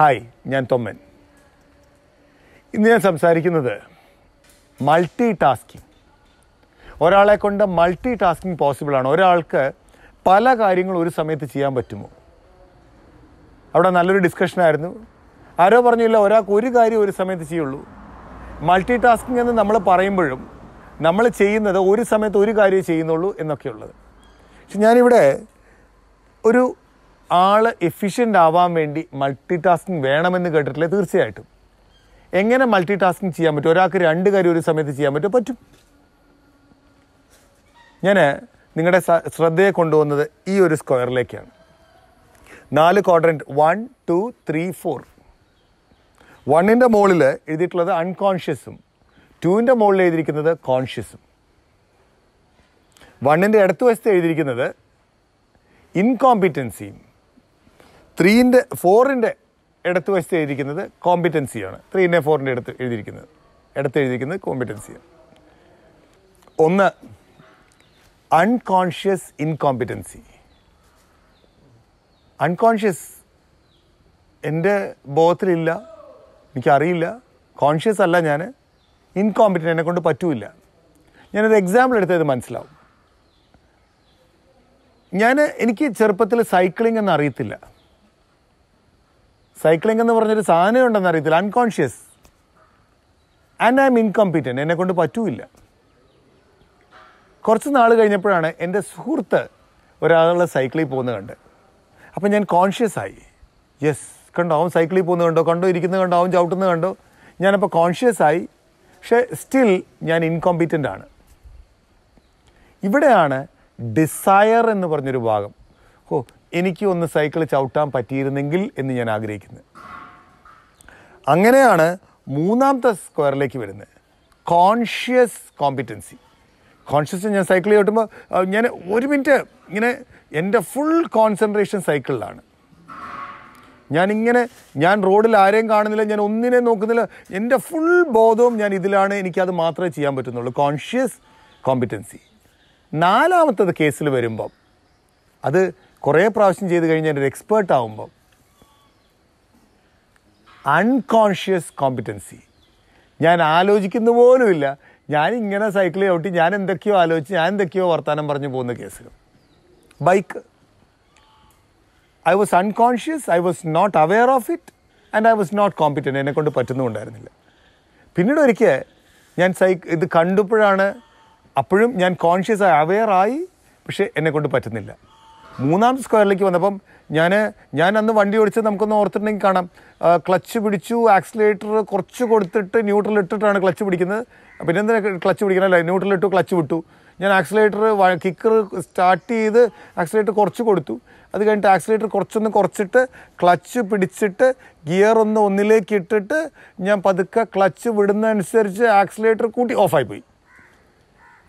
hi ഞാൻ തൊമ്മൻ ഇന്ന് ഞാൻ സംസാരിക്കുന്നത് മൾട്ടി ടാസ്കിങ് ഒരാളെ കൊണ്ട് മൾട്ടി ടാസ്കിങ് പോസിബിളാണ് ഒരാൾക്ക് പല കാര്യങ്ങൾ ഒരു സമയത്ത് ചെയ്യാൻ പറ്റുമോ അവിടെ നല്ലൊരു ഡിസ്കഷനായിരുന്നു ആരോ പറഞ്ഞില്ല ഒരാൾക്ക് ഒരു കാര്യം ഒരു സമയത്ത് ചെയ്യുള്ളൂ മൾട്ടി ടാസ്കിങ് എന്ന് നമ്മൾ പറയുമ്പോഴും നമ്മൾ ചെയ്യുന്നത് ഒരു സമയത്ത് ഒരു കാര്യമേ ചെയ്യുന്നുള്ളൂ എന്നൊക്കെയുള്ളത് പക്ഷെ ഞാനിവിടെ ഒരു ആള് എഫിഷ്യൻ്റ് ആവാൻ വേണ്ടി മൾട്ടി ടാസ്കിങ് വേണമെന്ന് കേട്ടിട്ടില്ലേ തീർച്ചയായിട്ടും എങ്ങനെ മൾട്ടി ടാസ്കിങ് ചെയ്യാൻ പറ്റും ഒരാൾക്ക് രണ്ട് കാര്യം ഒരു സമയത്ത് ചെയ്യാൻ പറ്റും പറ്റും ഞാൻ നിങ്ങളുടെ ശ്രദ്ധയെ കൊണ്ടുപോകുന്നത് ഈ ഒരു സ്ക്വയറിലേക്കാണ് നാല് quadrant one two three four വണ്ണിൻ്റെ മുകളിൽ എഴുതിയിട്ടുള്ളത് അൺകോൺഷ്യസും ടുവിൻ്റെ മുകളിൽ എഴുതിയിരിക്കുന്നത് കോൺഷ്യസും വണ്ണിൻ്റെ വശത്ത് എഴുതിയിരിക്കുന്നത് ഇൻകോമ്പിറ്റൻസിയും ത്രീൻ്റെ ഫോറിൻ്റെ എടുത്ത് വശത്ത് എഴുതിയിരിക്കുന്നത് കോമ്പിറ്റൻസിയാണ് ത്രീൻ്റെ ഫോറിൻ്റെ എടുത്ത് എഴുതിയിരിക്കുന്നത് എടുത്ത് എഴുതിയിരിക്കുന്നത് കോമ്പിറ്റൻസിയാണ് ഒന്ന് അൺകോൺഷ്യസ് ഇൻകോമ്പിറ്റൻസി അൺകോൺഷ്യസ് എൻ്റെ ബോധത്തിലില്ല എനിക്കറിയില്ല കോൺഷ്യസ് അല്ല ഞാൻ ഇൻകോമ്പിറ്റൻ്റ് എന്നെ കൊണ്ട് പറ്റൂല ഞാനൊരു എക്സാമ്പിൾ എടുത്തത് മനസ്സിലാവും ഞാൻ എനിക്ക് ചെറുപ്പത്തിൽ സൈക്ലിംഗ് എന്ന് അറിയത്തില്ല സൈക്ലിംഗ് എന്ന് പറഞ്ഞൊരു സാധനം ഉണ്ടെന്ന് അറിയത്തില്ല unconscious and I am incompetent എന്നെ കൊണ്ട് പറ്റൂല്ല കുറച്ച് നാൾ കഴിഞ്ഞപ്പോഴാണ് എൻ്റെ സുഹൃത്ത് ഒരാളുള്ള സൈക്കിളിൽ പോകുന്നത് കണ്ട് അപ്പം ഞാൻ കോൺഷ്യസ് ആയി യെസ് കണ്ടോ അവൻ സൈക്കിളിൽ പോകുന്നത് കണ്ടോ കണ്ടോ ഇരിക്കുന്നത് കണ്ടോ അവൻ ചവിട്ടുന്നത് കണ്ടോ ഞാനപ്പോൾ കോൺഷ്യസ് ആയി പക്ഷേ സ്റ്റിൽ ഞാൻ ഇൻകോമ്പീറ്റൻ്റ് ആണ് ഇവിടെയാണ് ഡിസയർ എന്ന് പറഞ്ഞൊരു ഭാഗം ഓ എനിക്ക് ഒന്ന് സൈക്കിൾ ചവിട്ടാൻ പറ്റിയിരുന്നെങ്കിൽ എന്ന് ഞാൻ ആഗ്രഹിക്കുന്നത് അങ്ങനെയാണ് മൂന്നാമത്തെ സ്ക്വയറിലേക്ക് വരുന്നത് കോൺഷ്യസ് കോമ്പിറ്റൻസി കോൺഷ്യസ് ഞാൻ സൈക്കിൾ ചവിട്ടുമ്പോൾ ഞാൻ ഒരു മിനിറ്റ് ഇങ്ങനെ എൻ്റെ ഫുൾ കോൺസെൻട്രേഷൻ സൈക്കിളിലാണ് ഞാനിങ്ങനെ ഞാൻ റോഡിൽ ആരെയും കാണുന്നില്ല ഞാൻ ഒന്നിനെ നോക്കുന്നില്ല എൻ്റെ ഫുൾ ബോധവും ഞാൻ ഇതിലാണ് എനിക്കത് മാത്രമേ ചെയ്യാൻ പറ്റുന്നുള്ളൂ കോൺഷ്യസ് കോമ്പിറ്റൻസി നാലാമത്തത് കേസിൽ വരുമ്പം അത് കുറേ പ്രാവശ്യം ചെയ്ത് കഴിഞ്ഞാൽ ഒരു എക്സ്പേർട്ട് ആകുമ്പോൾ അൺകോൺഷ്യസ് കോമ്പിറ്റൻസി ഞാൻ ആലോചിക്കുന്ന പോലുമില്ല ഞാൻ ഇങ്ങനെ സൈക്കിൾ ചവിട്ടി ഞാൻ എന്തൊക്കെയോ ആലോചിച്ച് ഞാൻ എന്തൊക്കെയോ വർത്തമാനം പറഞ്ഞു പോകുന്ന കേസുകൾ bike I was unconscious I was not aware of it and I was not എന്നെ എന്നെക്കൊണ്ട് പറ്റുന്നുണ്ടായിരുന്നില്ല പിന്നീട് ഒരിക്കൽ ഞാൻ സൈക്ക് ഇത് കണ്ടപ്പോഴാണ് അപ്പോഴും ഞാൻ കോൺഷ്യസ് ആയി അവെയർ ആയി പക്ഷേ എന്നെക്കൊണ്ട് പറ്റുന്നില്ല മൂന്നാം സ്ക്വയറിലേക്ക് വന്നപ്പം ഞാൻ ഞാൻ അന്ന് വണ്ടി ഓടിച്ചത് നമുക്കൊന്ന് ഓർത്തിട്ടുണ്ടെങ്കിൽ കാണാം ക്ലച്ച് പിടിച്ചു ആക്സിലേറ്റർ കുറച്ച് കൊടുത്തിട്ട് ന്യൂട്രൽ ഇട്ടിട്ടാണ് ക്ലച്ച് പിടിക്കുന്നത് പിന്നെ എന്തിനാ ക്ലച്ച് പിടിക്കണമല്ലേ ന്യൂട്രൽ ഇട്ടു ക്ലച്ച് വിട്ടു ഞാൻ ആക്സിലേറ്റർ കിക്കർ സ്റ്റാർട്ട് ചെയ്ത് ആക്സിലേറ്റർ കുറച്ച് കൊടുത്തു അത് കഴിഞ്ഞിട്ട് ആക്സിലേറ്റർ കുറച്ചൊന്ന് കുറച്ചിട്ട് ക്ലച്ച് പിടിച്ചിട്ട് ഗിയർ ഒന്ന് ഒന്നിലേക്ക് ഇട്ടിട്ട് ഞാൻ പതുക്കെ ക്ലച്ച് വിടുന്നതനുസരിച്ച് ആക്സിലേറ്റർ കൂട്ടി ഓഫായി പോയി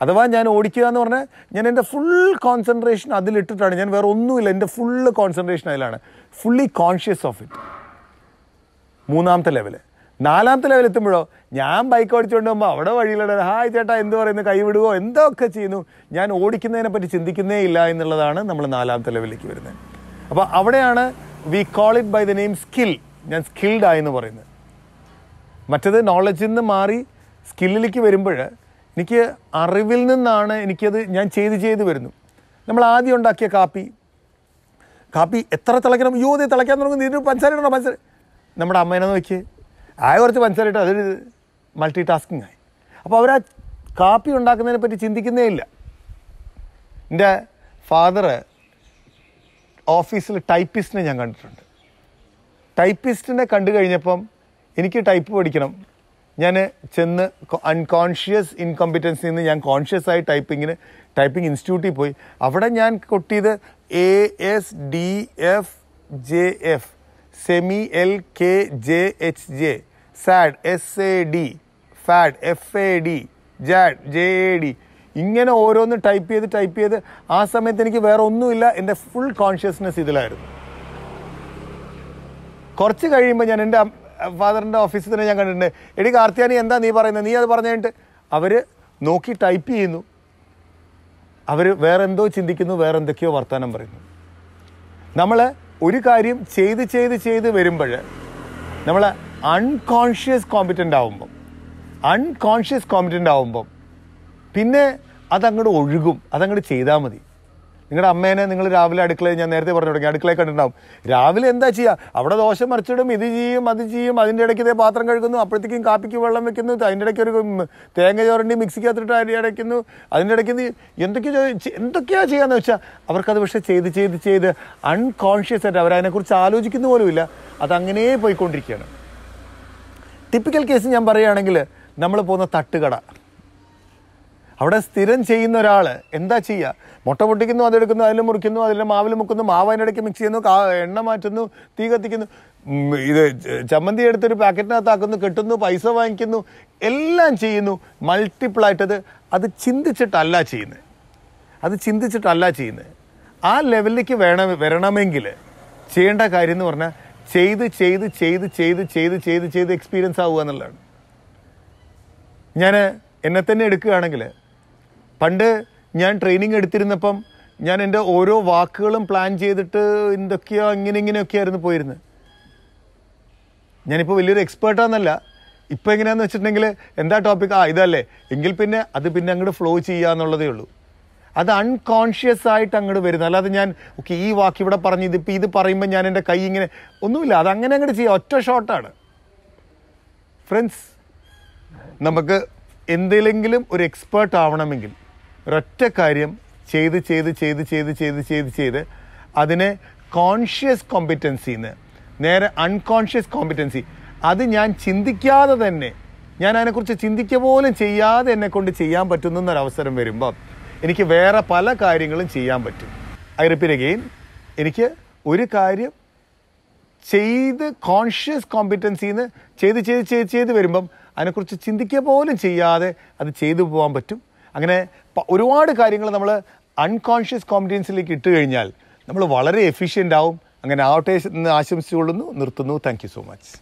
അഥവാ ഞാൻ ഓടിക്കുക എന്ന് പറഞ്ഞാൽ ഞാൻ എൻ്റെ ഫുൾ കോൺസെൻട്രേഷൻ അതിലിട്ടിട്ടാണ് ഞാൻ വേറെ ഒന്നുമില്ല എൻ്റെ ഫുള്ള് കോൺസെൻട്രേഷൻ അതിലാണ് ഫുള്ളി കോൺഷ്യസ് ഓഫ് ഇറ്റ് മൂന്നാമത്തെ ലെവല് നാലാമത്തെ ലെവൽ എത്തുമ്പോഴോ ഞാൻ ബൈക്ക് ഓടിച്ചുകൊണ്ട് പോകുമ്പോൾ അവിടെ വഴിയിലുള്ള ഹായ് ചേട്ടാ എന്ത് പറയുന്നു കൈവിടുകയോ എന്തൊക്കെ ചെയ്യുന്നു ഞാൻ ഓടിക്കുന്നതിനെ പറ്റി ചിന്തിക്കുന്നേ ഇല്ല എന്നുള്ളതാണ് നമ്മൾ നാലാമത്തെ ലെവലിലേക്ക് വരുന്നത് അപ്പോൾ അവിടെയാണ് we call it by the name skill ഞാൻ സ്കിൽഡ് എന്ന് പറയുന്നത് മറ്റത് നോളജിൽ നിന്ന് മാറി സ്കില്ലിലേക്ക് വരുമ്പോൾ എനിക്ക് അറിവിൽ നിന്നാണ് എനിക്കത് ഞാൻ ചെയ്ത് ചെയ്ത് വരുന്നു നമ്മൾ ആദ്യം ഉണ്ടാക്കിയ കാപ്പി കാപ്പി എത്ര തിളയ്ക്കണം യോ ഇത് തിളയ്ക്കാൻ തുടങ്ങും നീ പഞ്ചസാര ഇടണം പഞ്ചസാര നമ്മുടെ അമ്മേനെ നോക്കി ആയ കുറച്ച് പഞ്ചസാര ഇട്ട് അതൊരു മൾട്ടി ടാസ്കിങ് ആയി അപ്പോൾ അവരാ കാപ്പി ഉണ്ടാക്കുന്നതിനെ പറ്റി ചിന്തിക്കുന്നേ ഇല്ല എൻ്റെ ഫാദർ ഓഫീസിൽ ടൈപ്പിസ്റ്റിനെ ഞാൻ കണ്ടിട്ടുണ്ട് ടൈപ്പിസ്റ്റിനെ കണ്ടു കഴിഞ്ഞപ്പം എനിക്ക് ടൈപ്പ് പഠിക്കണം ഞാൻ ചെന്ന് അൺകോൺഷ്യസ് ഇൻകോമ്പിറ്റൻസിൽ നിന്ന് ഞാൻ കോൺഷ്യസ് ആയി ടൈപ്പിങ്ങിന് ടൈപ്പിംഗ് ഇൻസ്റ്റിറ്റ്യൂട്ടിൽ പോയി അവിടെ ഞാൻ കൊട്ടിയത് A S D F J F semi L K J H J sad S A D fad F A D jad J A D ഇങ്ങനെ ഓരോന്ന് ടൈപ്പ് ചെയ്ത് ടൈപ്പ് ചെയ്ത് ആ സമയത്ത് എനിക്ക് വേറെ ഒന്നുമില്ല എൻ്റെ ഫുൾ കോൺഷ്യസ്നെസ് ഇതിലായിരുന്നു കുറച്ച് കഴിയുമ്പോൾ ഞാൻ എൻ്റെ ഫാദറിൻ്റെ ഓഫീസിൽ തന്നെ ഞാൻ കണ്ടിട്ടുണ്ട് എടി കാർത്തിയാനി എന്താ നീ പറയുന്നത് നീ അത് പറഞ്ഞിട്ട് അവർ നോക്കി ടൈപ്പ് ചെയ്യുന്നു അവർ വേറെന്തോ ചിന്തിക്കുന്നു വേറെ എന്തൊക്കെയോ വർത്തമാനം പറയുന്നു നമ്മൾ ഒരു കാര്യം ചെയ്ത് ചെയ്ത് ചെയ്ത് വരുമ്പോൾ നമ്മൾ അൺകോൺഷ്യസ് കോമ്പിറ്റൻ്റ് ആവുമ്പം അൺകോൺഷ്യസ് കോമ്പിറ്റൻ്റ് ആവുമ്പം പിന്നെ അതങ്ങോട്ട് ഒഴുകും അതങ്ങോട്ട് ചെയ്താൽ മതി നിങ്ങളുടെ അമ്മേനെ നിങ്ങൾ രാവിലെ അടുക്കളയിൽ ഞാൻ നേരത്തെ പറഞ്ഞു തുടങ്ങി അടുക്കളയിൽ കണ്ടിട്ടുണ്ടാവും രാവിലെ എന്താ ചെയ്യുക അവിടെ ദോശ മറിച്ചിടും ഇത് ചെയ്യും അത് ചെയ്യും അതിൻ്റെ ഇടയ്ക്ക് ഇതേ പാത്രം കഴുകുന്നു അപ്പോഴത്തേക്കും കാപ്പിക്ക് വെള്ളം വെക്കുന്നു അതിൻ്റെ ഇടയ്ക്ക് ഒരു തേങ്ങ ചോറണ്ടി അത്തിട്ട് അരി അടയ്ക്കുന്നു അതിൻ്റെ ഇടയ്ക്ക് എന്തൊക്കെയോ എന്തൊക്കെയാ ചെയ്യാന്ന് വെച്ചാൽ അവർക്കത് പക്ഷേ ചെയ്ത് ചെയ്ത് ചെയ്ത് അൺകോൺഷ്യസ് ആയിട്ട് അവരതിനെക്കുറിച്ച് ആലോചിക്കുന്ന പോലുമില്ല അതങ്ങനെ പോയിക്കൊണ്ടിരിക്കുകയാണ് ടിപ്പിക്കൽ കേസ് ഞാൻ പറയുകയാണെങ്കിൽ നമ്മൾ പോകുന്ന തട്ടുകട അവിടെ സ്ഥിരം ചെയ്യുന്ന ഒരാൾ എന്താ ചെയ്യുക മുട്ട പൊട്ടിക്കുന്നു അതെടുക്കുന്നു അതിൽ മുറിക്കുന്നു അതിൽ മാവിൽ മുക്കുന്നു മാവ് അതിനിടയ്ക്ക് മിക്സ് ചെയ്യുന്നു എണ്ണ മാറ്റുന്നു തീ കത്തിക്കുന്നു ഇത് ചമ്മന്തി എടുത്തൊരു പാക്കറ്റിനകത്താക്കുന്നു കെട്ടുന്നു പൈസ വാങ്ങിക്കുന്നു എല്ലാം ചെയ്യുന്നു മൾട്ടിപ്പിളായിട്ടത് അത് ചിന്തിച്ചിട്ടല്ല ചെയ്യുന്നത് അത് ചിന്തിച്ചിട്ടല്ല ചെയ്യുന്നത് ആ ലെവലിലേക്ക് വേണ വരണമെങ്കിൽ ചെയ്യേണ്ട കാര്യം എന്ന് പറഞ്ഞാൽ ചെയ്ത് ചെയ്ത് ചെയ്ത് ചെയ്ത് ചെയ്ത് ചെയ്ത് ചെയ്ത് എക്സ്പീരിയൻസ് ആവുക എന്നുള്ളതാണ് ഞാൻ എന്നെ തന്നെ എടുക്കുകയാണെങ്കിൽ പണ്ട് ഞാൻ ട്രെയിനിങ് എടുത്തിരുന്നപ്പം ഞാൻ എൻ്റെ ഓരോ വാക്കുകളും പ്ലാൻ ചെയ്തിട്ട് എന്തൊക്കെയോ ഇങ്ങനെ ആയിരുന്നു പോയിരുന്നത് ഞാനിപ്പോൾ വലിയൊരു എക്സ്പേർട്ടാന്നല്ല ഇപ്പോൾ എങ്ങനെയാന്ന് വെച്ചിട്ടുണ്ടെങ്കിൽ എന്താ ടോപ്പിക് ആ ഇതല്ലേ എങ്കിൽ പിന്നെ അത് പിന്നെ അങ്ങോട്ട് ഫ്ലോ ചെയ്യുക എന്നുള്ളതേ ഉള്ളൂ അത് അൺകോൺഷ്യസ് ആയിട്ട് അങ്ങോട്ട് വരുന്നത് അല്ലാതെ ഞാൻ ഓക്കെ ഈ വാക്ക് ഇവിടെ പറഞ്ഞ് ഇതിപ്പോൾ ഇത് പറയുമ്പോൾ ഞാൻ എൻ്റെ കൈ ഇങ്ങനെ ഒന്നുമില്ല അത് അങ്ങനെ അങ്ങോട്ട് ചെയ്യുക ഒറ്റ ഷോട്ടാണ് ഫ്രണ്ട്സ് നമുക്ക് എന്തെങ്കിലും ഒരു എക്സ്പേർട്ട് ആവണമെങ്കിൽ ഒരൊറ്റ കാര്യം ചെയ്ത് ചെയ്ത് ചെയ്ത് ചെയ്ത് ചെയ്ത് ചെയ്ത് ചെയ്ത് അതിനെ കോൺഷ്യസ് കോമ്പിറ്റൻസിന്ന് നേരെ അൺകോൺഷ്യസ് കോമ്പിറ്റൻസി അത് ഞാൻ ചിന്തിക്കാതെ തന്നെ ഞാൻ അതിനെക്കുറിച്ച് ചിന്തിക്ക പോലും ചെയ്യാതെ എന്നെ കൊണ്ട് ചെയ്യാൻ പറ്റുന്ന ഒരവസരം വരുമ്പോൾ എനിക്ക് വേറെ പല കാര്യങ്ങളും ചെയ്യാൻ പറ്റും ഐ റിപ്പീറ്റ് അഗെയിൻ എനിക്ക് ഒരു കാര്യം ചെയ്ത് കോൺഷ്യസ് കോമ്പിറ്റൻസിന്ന് ചെയ്ത് ചെയ്ത് ചെയ്ത് ചെയ്ത് വരുമ്പം അതിനെക്കുറിച്ച് ചിന്തിക്കുക പോലും ചെയ്യാതെ അത് ചെയ്തു പോകാൻ പറ്റും അങ്ങനെ ഒരുപാട് കാര്യങ്ങൾ നമ്മൾ അൺകോൺഷ്യസ് കോമ്പിറ്റൻസിലേക്ക് ഇട്ട് കഴിഞ്ഞാൽ നമ്മൾ വളരെ എഫിഷ്യൻ്റ് ആവും അങ്ങനെ ആവട്ടെ ആശംസിച്ചുകൊള്ളുന്നു നിർത്തുന്നു താങ്ക് സോ മച്ച്